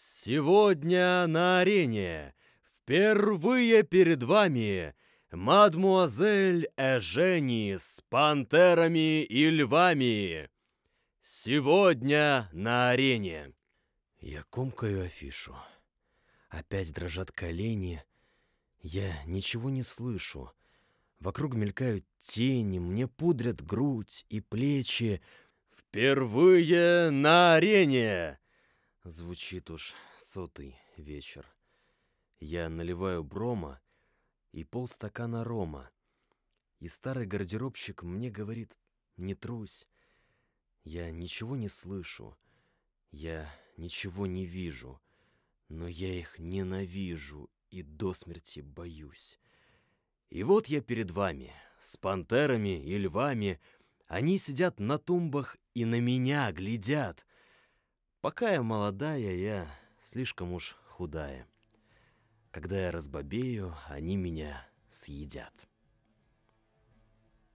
Сегодня на арене впервые перед вами мадмуазель Эжени с пантерами и львами. Сегодня на арене. Я комкаю афишу. Опять дрожат колени. Я ничего не слышу. Вокруг мелькают тени, мне пудрят грудь и плечи. Впервые на арене! Звучит уж сотый вечер. Я наливаю брома и полстакана рома. И старый гардеробщик мне говорит, не трусь. Я ничего не слышу, я ничего не вижу, но я их ненавижу и до смерти боюсь. И вот я перед вами, с пантерами и львами. Они сидят на тумбах и на меня глядят — Пока я молодая, я слишком уж худая. Когда я разбобею, они меня съедят.